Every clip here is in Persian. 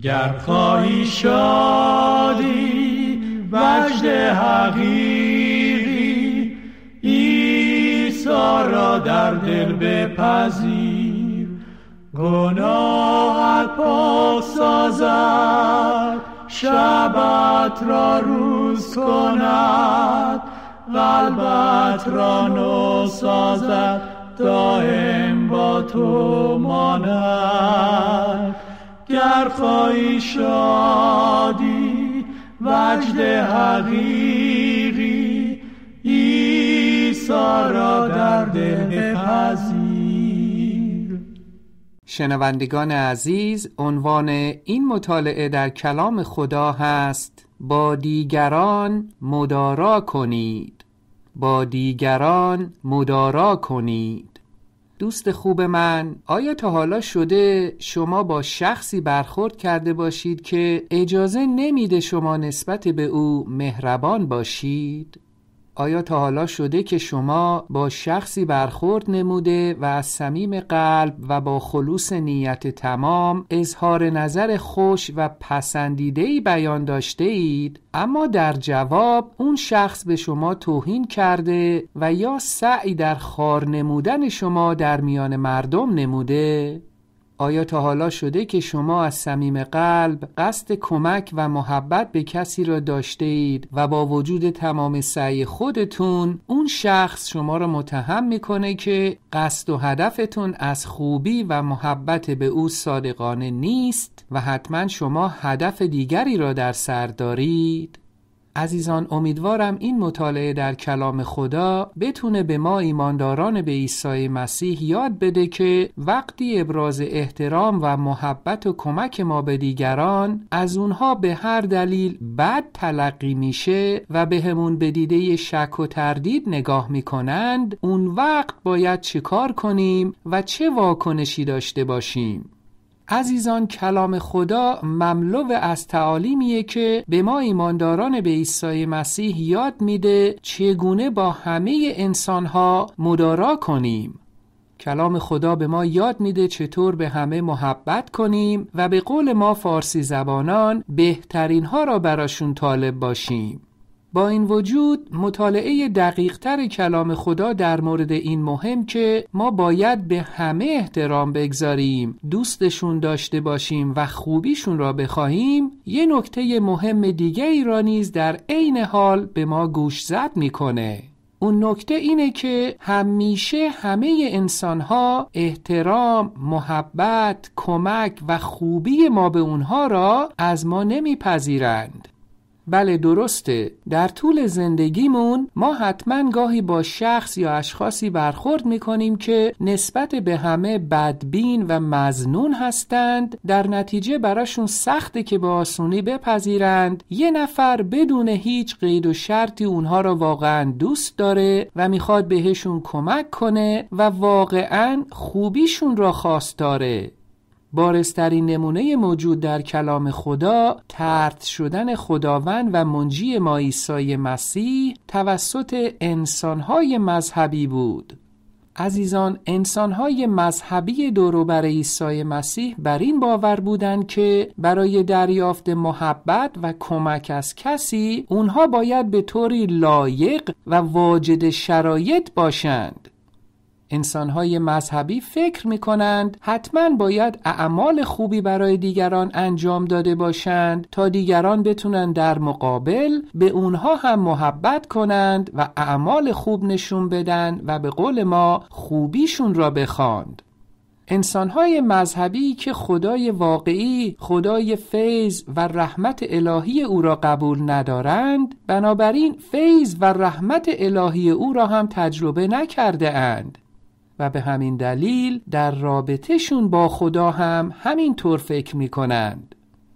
گر خواهی شادی وجد حقیقی ایسا را در دل بپذیر گناهت پاک سازد شبت را روز کند قلبت را نو سازد دائم با تو ماند خواهی شادی وجد حقیقی ایسا را در دل شنوندگان عزیز عنوان این مطالعه در کلام خدا هست با دیگران مدارا کنید با دیگران مدارا کنید دوست خوب من آیا تا حالا شده شما با شخصی برخورد کرده باشید که اجازه نمیده شما نسبت به او مهربان باشید؟ آیا تا حالا شده که شما با شخصی برخورد نموده و از صمیم قلب و با خلوص نیت تمام اظهار نظر خوش و پسندیده بیان داشته اید اما در جواب اون شخص به شما توهین کرده و یا سعی در خار نمودن شما در میان مردم نموده آیا تا حالا شده که شما از صمیم قلب قصد کمک و محبت به کسی را داشته اید و با وجود تمام سعی خودتون اون شخص شما را متهم میکنه که قصد و هدفتون از خوبی و محبت به او صادقانه نیست و حتما شما هدف دیگری را در سر دارید؟ عزیزان امیدوارم این مطالعه در کلام خدا بتونه به ما ایمانداران به عیسی مسیح یاد بده که وقتی ابراز احترام و محبت و کمک ما به دیگران از اونها به هر دلیل بد تلقی میشه و به همون به دیده شک و تردید نگاه میکنند اون وقت باید چه کار کنیم و چه واکنشی داشته باشیم عزیزان کلام خدا مملو از تعالیمیه که به ما ایمانداران به عیسی مسیح یاد میده چگونه با همه انسانها مدارا کنیم کلام خدا به ما یاد میده چطور به همه محبت کنیم و به قول ما فارسی زبانان بهترین ها را براشون طالب باشیم با این وجود مطالعه دقیقتر کلام خدا در مورد این مهم که ما باید به همه احترام بگذاریم دوستشون داشته باشیم و خوبیشون را بخواهیم یه نکته مهم دیگه ای را نیز در عین حال به ما گوش زد میکنه اون نکته اینه که همیشه همه انسانها احترام، محبت، کمک و خوبی ما به اونها را از ما نمیپذیرند. بله درسته در طول زندگیمون ما حتما گاهی با شخص یا اشخاصی برخورد میکنیم که نسبت به همه بدبین و مزنون هستند در نتیجه براشون سخته که به آسونی بپذیرند یه نفر بدون هیچ قید و شرطی اونها را واقعا دوست داره و میخواد بهشون کمک کنه و واقعا خوبیشون را خواست داره بارسترین نمونه موجود در کلام خدا ترت شدن خداوند و منجی ما عیسی مسیح توسط انسانهای مذهبی بود عزیزان انسانهای مذهبی دوروبر عیسی مسیح بر این باور بودند که برای دریافت محبت و کمک از کسی اونها باید به طوری لایق و واجد شرایط باشند انسانهای مذهبی فکر می کنند حتما باید اعمال خوبی برای دیگران انجام داده باشند تا دیگران بتونند در مقابل به اونها هم محبت کنند و اعمال خوب نشون بدن و به قول ما خوبیشون را بخواند انسانهای مذهبی که خدای واقعی خدای فیض و رحمت الهی او را قبول ندارند بنابراین فیض و رحمت الهی او را هم تجربه نکرده اند و به همین دلیل در رابطهشون با خدا هم همین طور فکر می کنند.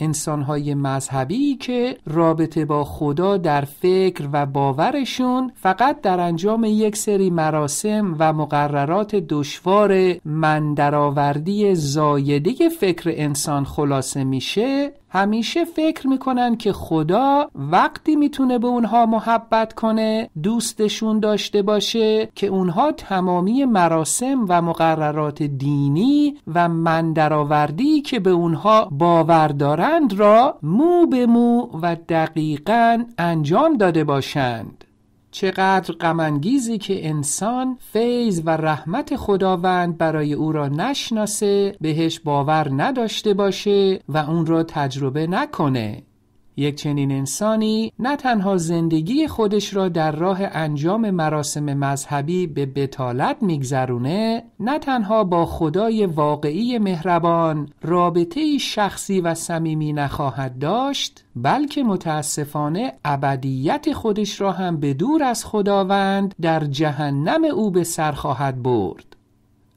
انسانهای مذهبی که رابطه با خدا در فکر و باورشون فقط در انجام یک سری مراسم و مقررات دشوار مندرآوردی زایده فکر انسان خلاصه میشه همیشه فکر میکنن که خدا وقتی میتونه به اونها محبت کنه دوستشون داشته باشه که اونها تمامی مراسم و مقررات دینی و مندراوردی که به اونها باور دارند را مو به مو و دقیقا انجام داده باشند چقدر غمانگیزی که انسان فیض و رحمت خداوند برای او را نشناسه بهش باور نداشته باشه و اون را تجربه نکنه یک چنین انسانی نه تنها زندگی خودش را در راه انجام مراسم مذهبی به بتالت میگذرونه نه تنها با خدای واقعی مهربان رابطه شخصی و صمیمی نخواهد داشت بلکه متاسفانه ابدیت خودش را هم به دور از خداوند در جهنم او به سر خواهد برد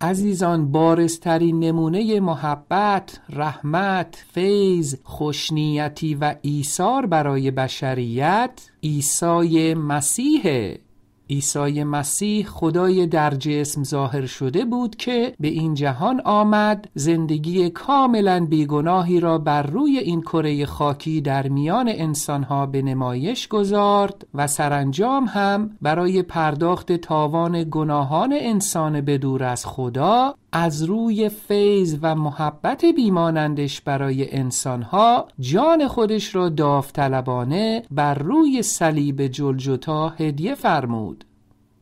عزیزان بارزترین نمونه محبت، رحمت، فیض، خوشنیتی و ایثار برای بشریت عیسی مسیحه عیسی مسیح خدای در جسم ظاهر شده بود که به این جهان آمد زندگی کاملا بیگناهی را بر روی این کره خاکی در میان انسانها به نمایش گذارد و سرانجام هم برای پرداخت تاوان گناهان انسان دور از خدا از روی فیض و محبت بیمانندش برای انسانها جان خودش را داوطلبانه بر روی صلیب جلجتا هدیه فرمود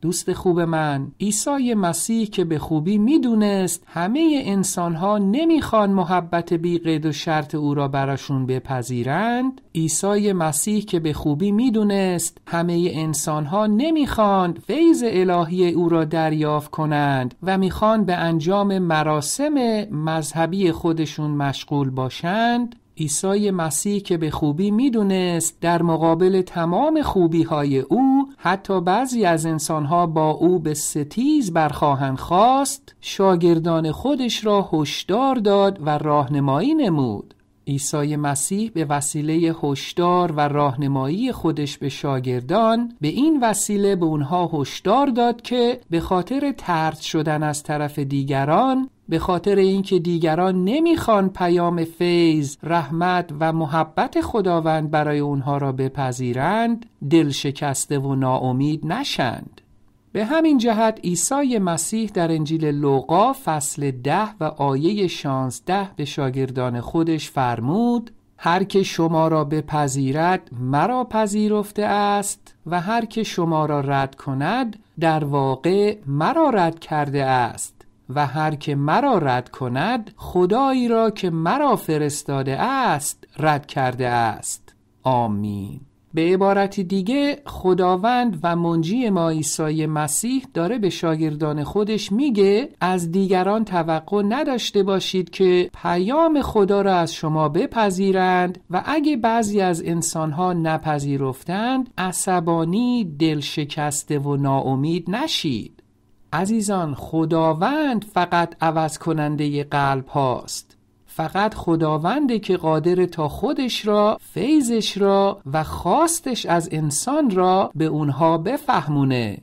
دوست خوب من عیسی مسیح که به خوبی میدونست همه انسانها نمیخوان محبت بی قید و شرط او را براشون بپذیرند عیسی مسیح که به خوبی میدونست همه انسانها نمیخوان فیض الهی او را دریافت کنند و میخوان به انجام مراسم مذهبی خودشون مشغول باشند عیسی مسیح که به خوبی میدونست در مقابل تمام خوبی های او حتی بعضی از انسانها با او به ستیز برخواهند خواست شاگردان خودش را هشدار داد و راهنمایی نمود عیسی مسیح به وسیله هشدار و راهنمایی خودش به شاگردان به این وسیله به اونها هشدار داد که به خاطر ترد شدن از طرف دیگران به خاطر اینکه دیگران نمیخوان پیام فیض، رحمت و محبت خداوند برای اونها را بپذیرند، دل شکسته و ناامید نشند. به همین جهت عیسی مسیح در انجیل لوقا فصل ده و آیه شانزده به شاگردان خودش فرمود هر که شما را بپذیرد مرا پذیرفته است و هر که شما را رد کند در واقع مرا رد کرده است و هر که مرا رد کند خدایی را که مرا فرستاده است رد کرده است آمین به عبارت دیگه خداوند و منجی ما عیسی مسیح داره به شاگردان خودش میگه از دیگران توقع نداشته باشید که پیام خدا را از شما بپذیرند و اگه بعضی از انسانها نپذیرفتند عصبانی دلشکسته و ناامید نشید عزیزان خداوند فقط عوض کننده قلب هاست فقط خداونده که قادر تا خودش را فیضش را و خواستش از انسان را به اونها بفهمونه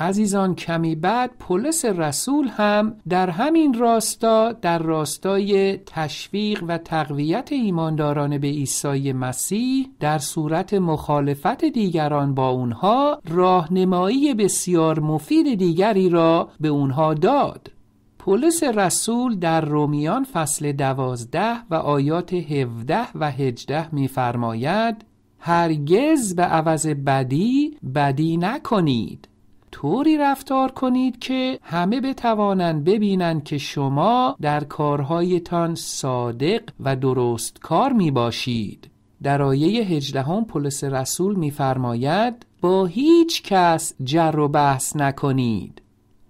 عزیزان کمی بعد پولس رسول هم در همین راستا در راستای تشویق و تقویت ایمانداران به عیسی مسیح در صورت مخالفت دیگران با اونها راهنمایی بسیار مفید دیگری را به اونها داد پولس رسول در رومیان فصل دوازده و آیات هفده و هجده میفرماید هرگز به عوض بدی بدی نکنید طوری رفتار کنید که همه بتوانند ببینند که شما در کارهایتان صادق و درست کار می باشید در آیه هم پولس رسول میفرماید با هیچ کس جر و بحث نکنید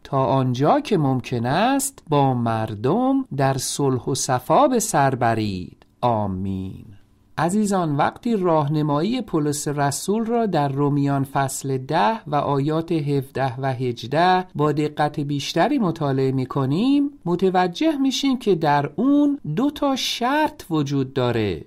تا آنجا که ممکن است با مردم در صلح و صفا به سر برید آمین عزیزان وقتی راهنمایی پولس رسول را در رومیان فصل ده و آیات 17 و 18 با دقت بیشتری مطالعه می کنیم متوجه میشیم که در اون دو تا شرط وجود داره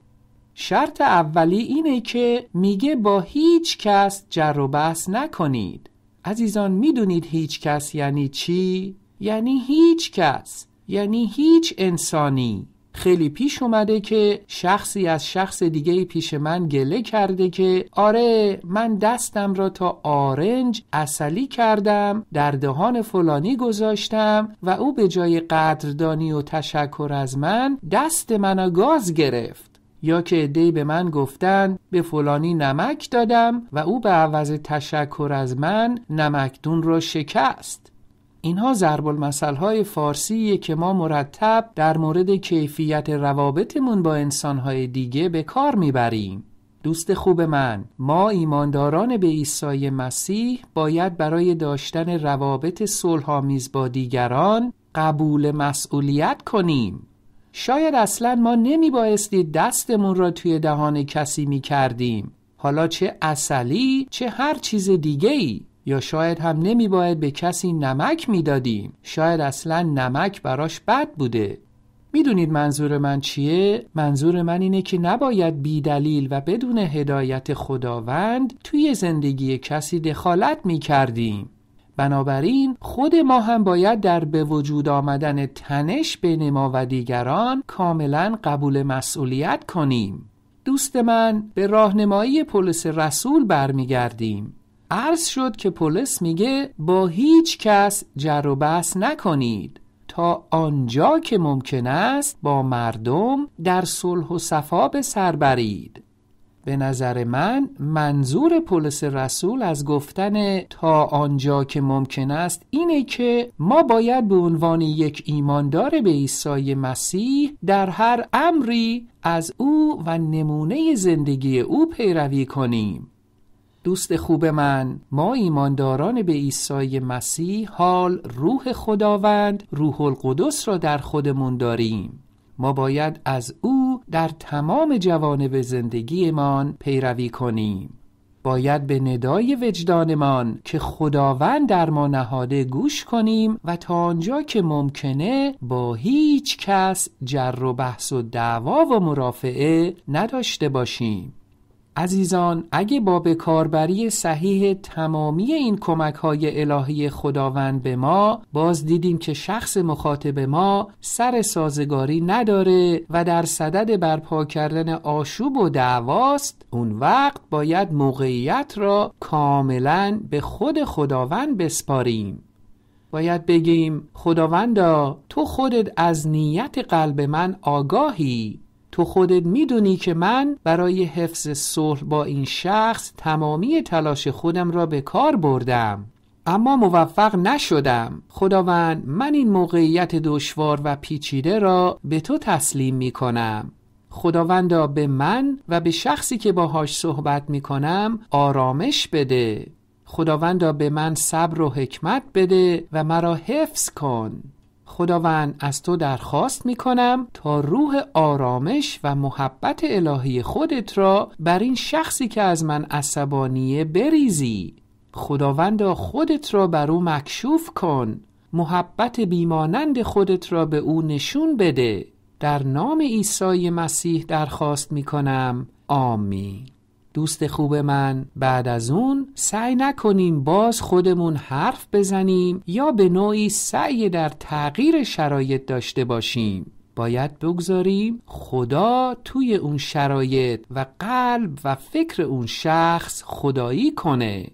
شرط اولی اینه که میگه با هیچ کس جر و بحث نکنید عزیزان میدونید هیچ کس یعنی چی؟ یعنی هیچ کس یعنی هیچ انسانی خیلی پیش اومده که شخصی از شخص دیگه پیش من گله کرده که آره من دستم را تا آرنج اصلی کردم در دهان فلانی گذاشتم و او به جای قدردانی و تشکر از من دست را گاز گرفت یا که دی به من گفتند به فلانی نمک دادم و او به عوض تشکر از من نمکدون را شکست اینها ضرب المثل های فارسیه که ما مرتب در مورد کیفیت روابطمون با انسانهای دیگه به کار میبریم دوست خوب من ما ایمانداران به عیسی مسیح باید برای داشتن روابط صلحآمیز با دیگران قبول مسئولیت کنیم شاید اصلا ما نمی بایستی دستمون را توی دهان کسی می کردیم حالا چه اصلی چه هر چیز دیگه ای یا شاید هم نمی باید به کسی نمک میدادیم شاید اصلا نمک براش بد بوده میدونید منظور من چیه؟ منظور من اینه که نباید بی دلیل و بدون هدایت خداوند توی زندگی کسی دخالت می کردیم. بنابراین خود ما هم باید در به وجود آمدن تنش بین ما و دیگران کاملا قبول مسئولیت کنیم. دوست من به راهنمایی پولس رسول برمیگردیم. عرض شد که پولس میگه با هیچ کس جر و بحث نکنید تا آنجا که ممکن است با مردم در صلح و صفا به سر برید به نظر من منظور پولس رسول از گفتن تا آنجا که ممکن است اینه که ما باید به عنوان یک ایماندار به عیسی مسیح در هر امری از او و نمونه زندگی او پیروی کنیم دوست خوب من ما ایمانداران به عیسی مسیح حال روح خداوند روح القدس را در خودمون داریم ما باید از او در تمام جوانب زندگیمان پیروی کنیم باید به ندای وجدانمان که خداوند در ما نهاده گوش کنیم و تا آنجا که ممکنه با هیچ کس جر و بحث و دعوا و مرافعه نداشته باشیم عزیزان اگه با بکاربری صحیح تمامی این کمک های الهی خداوند به ما باز دیدیم که شخص مخاطب ما سر سازگاری نداره و در صدد برپا کردن آشوب و دعواست اون وقت باید موقعیت را کاملا به خود خداوند بسپاریم باید بگیم خداوندا تو خودت از نیت قلب من آگاهی تو خودت میدونی که من برای حفظ صلح با این شخص تمامی تلاش خودم را به کار بردم اما موفق نشدم خداوند من این موقعیت دشوار و پیچیده را به تو تسلیم می کنم خداوندا به من و به شخصی که باهاش صحبت می کنم آرامش بده خداوندا به من صبر و حکمت بده و مرا حفظ کن خداوند از تو درخواست می کنم تا روح آرامش و محبت الهی خودت را بر این شخصی که از من عصبانیه بریزی خداوند خودت را بر او مکشوف کن محبت بیمانند خودت را به او نشون بده در نام عیسی مسیح درخواست می کنم آمین دوست خوب من بعد از اون سعی نکنیم باز خودمون حرف بزنیم یا به نوعی سعی در تغییر شرایط داشته باشیم باید بگذاریم خدا توی اون شرایط و قلب و فکر اون شخص خدایی کنه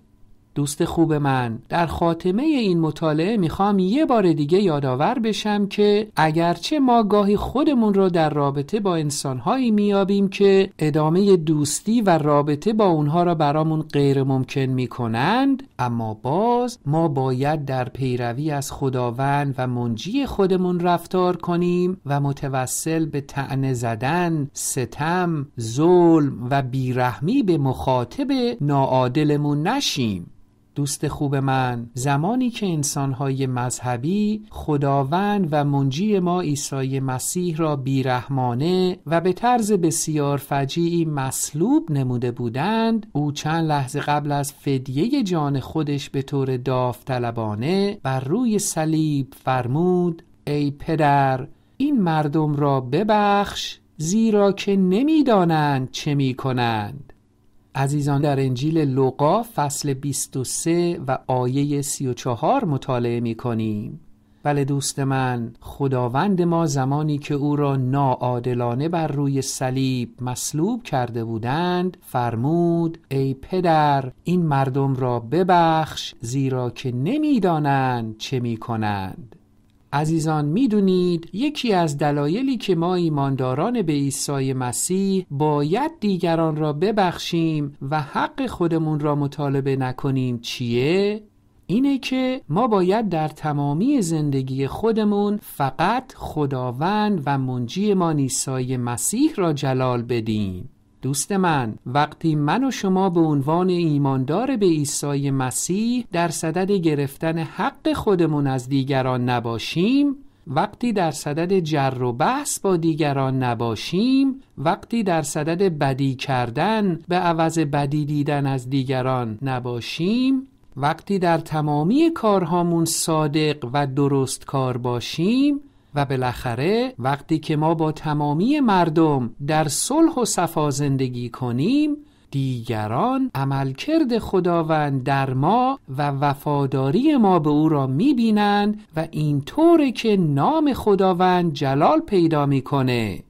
دوست خوب من در خاتمه این مطالعه میخوام یه بار دیگه یادآور بشم که اگرچه ما گاهی خودمون رو در رابطه با انسانهایی میابیم که ادامه دوستی و رابطه با اونها را برامون غیر ممکن میکنند اما باز ما باید در پیروی از خداوند و منجی خودمون رفتار کنیم و متوسل به تعنه زدن، ستم، ظلم و بیرحمی به مخاطب ناعادلمون نشیم دوست خوب من زمانی که انسانهای مذهبی خداوند و منجی ما عیسی مسیح را بیرحمانه و به طرز بسیار فجیعی مصلوب نموده بودند او چند لحظه قبل از فدیه جان خودش به طور داوطلبانه بر روی صلیب فرمود ای پدر این مردم را ببخش زیرا که نمیدانند چه میکنند. عزیزان در انجیل لوقا فصل 23 و آیه 34 مطالعه می کنیم بله دوست من خداوند ما زمانی که او را ناعادلانه بر روی صلیب مصلوب کرده بودند فرمود ای پدر این مردم را ببخش زیرا که نمیدانند چه می عزیزان میدونید یکی از دلایلی که ما ایمانداران به عیسی مسیح باید دیگران را ببخشیم و حق خودمون را مطالبه نکنیم چیه؟ اینه که ما باید در تمامی زندگی خودمون فقط خداوند و منجی ما عیسی مسیح را جلال بدیم دوست من وقتی من و شما به عنوان ایماندار به عیسی مسیح در صدد گرفتن حق خودمون از دیگران نباشیم وقتی در صدد جر و بحث با دیگران نباشیم وقتی در صدد بدی کردن به عوض بدی دیدن از دیگران نباشیم وقتی در تمامی کارهامون صادق و درست کار باشیم و بالاخره وقتی که ما با تمامی مردم در صلح و صفا زندگی کنیم دیگران عملکرد خداوند در ما و وفاداری ما به او را میبینند و اینطوره که نام خداوند جلال پیدا میکنه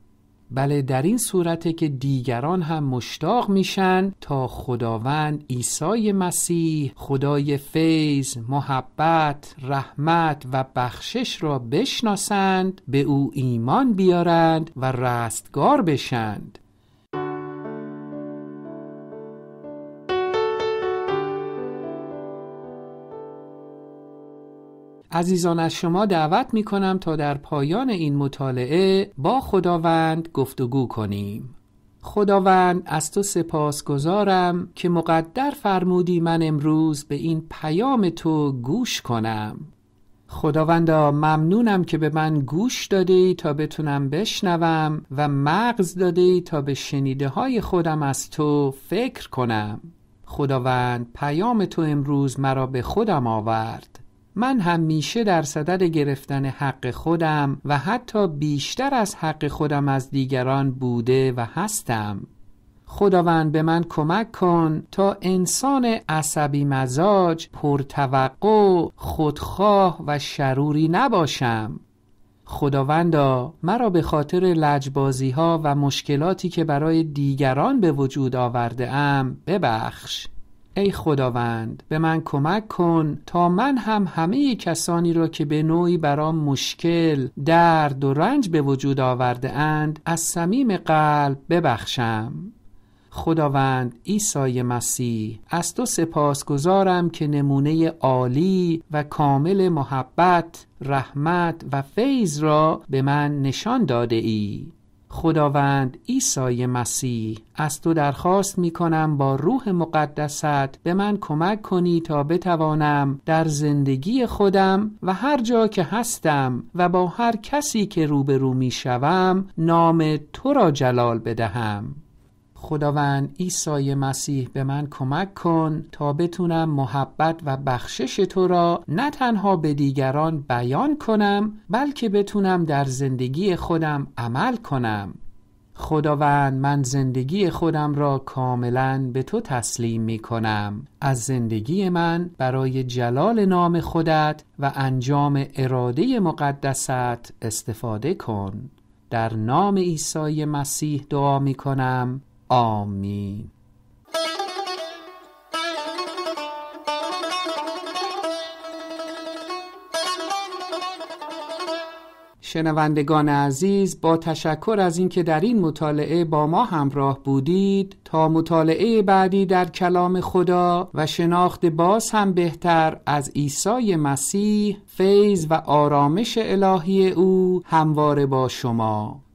بله در این صورته که دیگران هم مشتاق میشن تا خداوند عیسی مسیح خدای فیض، محبت، رحمت و بخشش را بشناسند به او ایمان بیارند و رستگار بشند عزیزان از شما دعوت می کنم تا در پایان این مطالعه با خداوند گفتگو کنیم خداوند از تو سپاس گذارم که مقدر فرمودی من امروز به این پیام تو گوش کنم خداوندا ممنونم که به من گوش داده ای تا بتونم بشنوم و مغز داده ای تا به شنیده های خودم از تو فکر کنم خداوند پیام تو امروز مرا به خودم آورد من همیشه در صدد گرفتن حق خودم و حتی بیشتر از حق خودم از دیگران بوده و هستم خداوند به من کمک کن تا انسان عصبی مزاج پرتوقع خودخواه و شروری نباشم خداوندا مرا به خاطر لجبازی ها و مشکلاتی که برای دیگران به وجود آورده ام ببخش ای خداوند به من کمک کن تا من هم همه کسانی را که به نوعی برام مشکل درد و رنج به وجود آورده اند از صمیم قلب ببخشم خداوند عیسی مسیح از تو سپاس گذارم که نمونه عالی و کامل محبت رحمت و فیض را به من نشان داده ای خداوند عیسی مسیح از تو درخواست می کنم با روح مقدست به من کمک کنی تا بتوانم در زندگی خودم و هر جا که هستم و با هر کسی که روبرو می شوم نام تو را جلال بدهم خداوند عیسی مسیح به من کمک کن تا بتونم محبت و بخشش تو را نه تنها به دیگران بیان کنم بلکه بتونم در زندگی خودم عمل کنم خداوند من زندگی خودم را کاملا به تو تسلیم می کنم از زندگی من برای جلال نام خودت و انجام اراده مقدست استفاده کن در نام عیسی مسیح دعا می کنم آمین شنوندگان عزیز با تشکر از اینکه در این مطالعه با ما همراه بودید تا مطالعه بعدی در کلام خدا و شناخت باز هم بهتر از عیسی مسیح فیض و آرامش الهی او همواره با شما